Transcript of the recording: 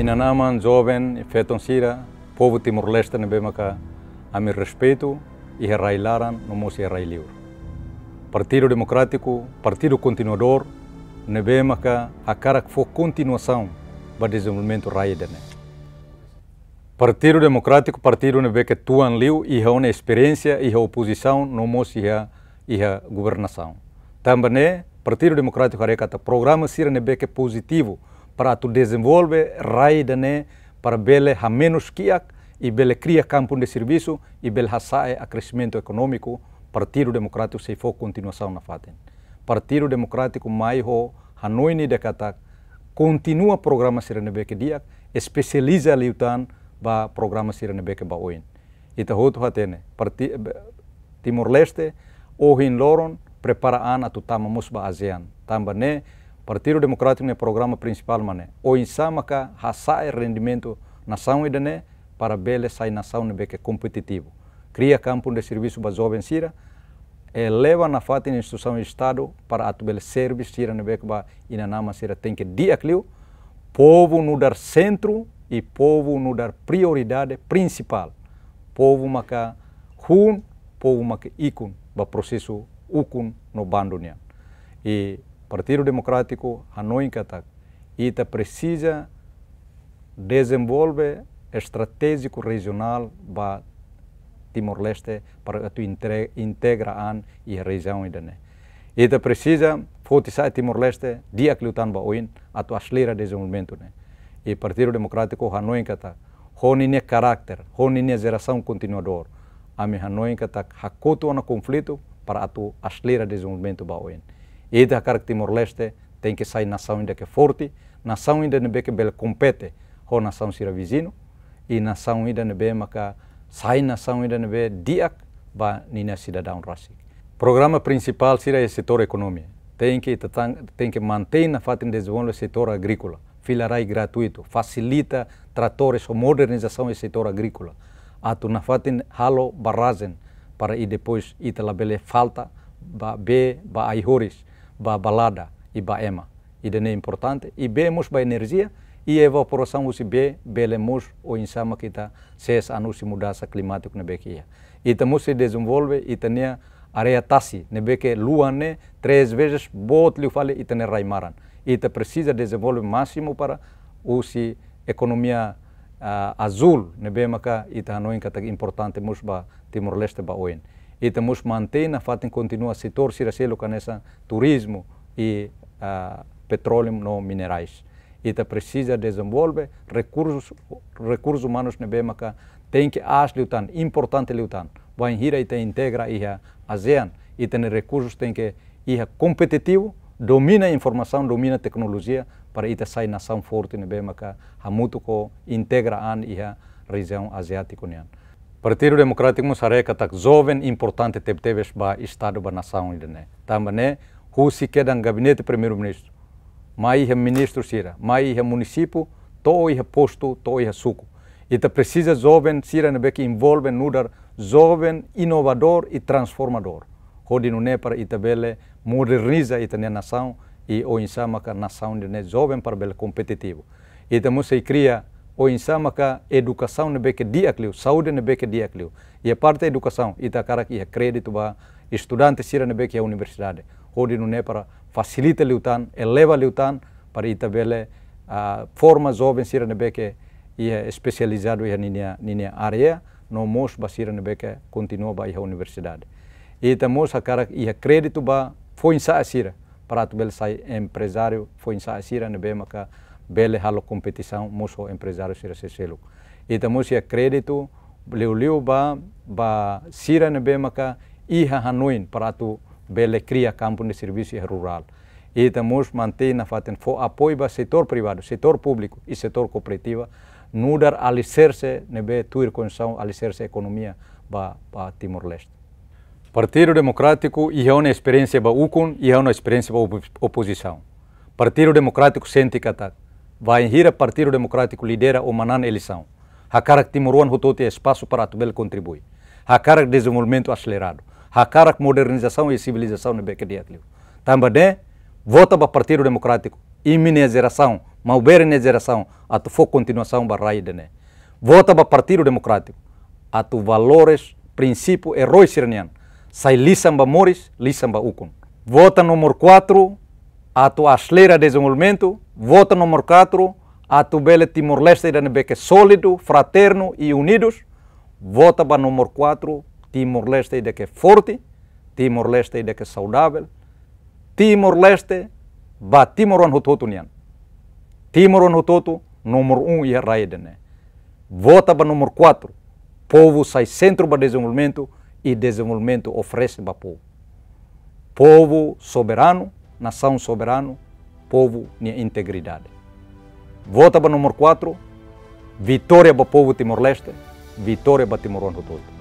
Inanaman, jovem, feton sira, povo timor-leste a meu respeito e herrailaran no moço herrailiur. Partido Democrático, Partido Continuador, ne a cara que foi continuação para desenvolvimento raidene. Partido Democrático, partido ne tuan liu e ha experiência e a oposição no moço e a governação. Também Partido Democrático arecata programa sira ne positivo para tu desenvolve rai dane para bele ha menos kiak e bele cria campo de serviço e bele ha sae a crescimento econômico Partido Democrático se for continuação na faten. Partido Democrático mai ho ha noini de kata continua programa sirenebe ke dia especializa liutan ba programa sirenebe ke ba oin. Ita hoto hatene parti Timor Leste ohin loron prepara ana tu tamamus ba ASEAN. Tamba ne Partido Democrático é programa principal, mané. O insamaka hasai rendimento na saúde dene para bele sai na saúde beque competitivo. Cria campo de serviço para jovens sira, eleva na fata instituição do Estado para atu bele serviço sira nebe que ina inanama sira tem que dia clio, povo no dar centro e povo no dar prioridade principal. Povo maca hun, povo maca ikun, ba processo ukun no bandunia. E Partido Democrático Hanoinca tá ita precisa desenvolver estratégico regional para Timor-Leste para tu integra an e região ainda né. Ita precisa fortificar Timor-Leste dia que lutam ba oin a tu desenvolvimento né. E Partido Democrático Hanoi tá honi carácter, honi ne geração continuador. Ami Hanoinca tá hakoto na conflito para a tu acelera desenvolvimento ba oin. E é da cara Timor-Leste tem que sair nação ainda que é forte, nação ainda que bela compete com nação sira vizinho, e nação ainda que bem maca sai nação ainda que dia ba nina cidadão rasik. Programa principal sira é setor econômico. Tem que tem que manter na fatin de desenvolver o setor agrícola. Filarai gratuito, facilita tratores ou modernização do setor agrícola. Atu na fatin halo barrazen para e depois ita labele falta ba be ba aihores ba balada e ba ema. E de ne importante, e bemos ba energia, e a evaporação usi be, belemos o insama que ta ses anos e mudança climática ne bequia. E ta musi desenvolve, e ta nea areia tasi, ne beque lua ne, três vezes bot li fale, e ta ne raimaran. E ta precisa desenvolve máximo para usi economia uh, azul, ne bemaka, e ta anoinka ta importante mus ba Timor-Leste ba oen. e temos mantém a fatem continua setor siracelo canessa turismo e uh, petróleo no minerais e ta precisa desenvolver recursos recursos humanos ne bemaka tem que as lutan importante lutan vai hira e te integra e a ASEAN e tem recursos tem que ir competitivo domina a informação domina a tecnologia para ita sair nação forte ne a muito co integra an e a região asiática uniana Partido Democrático Musaré katak jovem importante que teve ba Estado da nação ainda né. Também Rússia que no gabinete do primeiro-ministro. Mas é ministro sira, mai é município, to é posto, to é suco. E precisa jovem sira que envolve nudar jovem inovador e transformador. Rodi no é para itabele moderniza itane nação e o insama ka nação de né jovem para ser competitivo. E tamo se cria o insama ka educação nebe que dia saúde nebe que dia clio e a parte da educação ita cara que é crédito ba estudante sira nebe que universidade hoje no ne para facilita liutan eleva liutan para ita bele a forma jovem sira nebe que é especializado em ninia ninia área no mos sira nebe que continua ba a universidade e ita mos a cara que é crédito ba foi insa sira para tu bele sai empresário foi insa sira nebe maka bele halo competição muso empresário sira seselo ita musia crédito leu leu ba ba sira ne bemaka iha hanuin para tu bele cria campo de serviço é rural ita mus mantém na faten fo apoio ba setor privado setor público e setor cooperativa nudar alicerce nebe né, tuir condição alicerce economia ba ba Timor Leste Partido Democrático e é uma experiência ba UCUN e é uma experiência ba oposição Partido Democrático sente que ataque Vainhira Partido Democrático lidera o Manan eleição. Hakarak Timuruan Hutote é espaço para Atubel contribui. Hakarak desenvolvimento acelerado. Hakarak modernização e civilização no beque de Bekediatlio. Também é, vota para Partido Democrático. E minha geração, maubere geração, a for continuação para né. Vota para Partido Democrático. A tu valores, princípio, herói sirenian. Sai lisamba moris, lisamba ukun. Vota número 4, a atu de desenvolvimento, voto número 4, tua bela Timor-Leste dan beke sólido, fraterno e unidos, vota para número 4, Timor-Leste de que é forte, Timor-Leste de que é saudável, Timor-Leste ba Timoron hutoto nian. Timoron hutoto número 1 um, e raidene. Vota para número 4, povo sai centro para desenvolvimento e desenvolvimento oferece para povo. Povo soberano, nação soberana, povo e integridade. Vota para o número 4, vitória para o povo Timor-Leste, vitória para Timor-Leste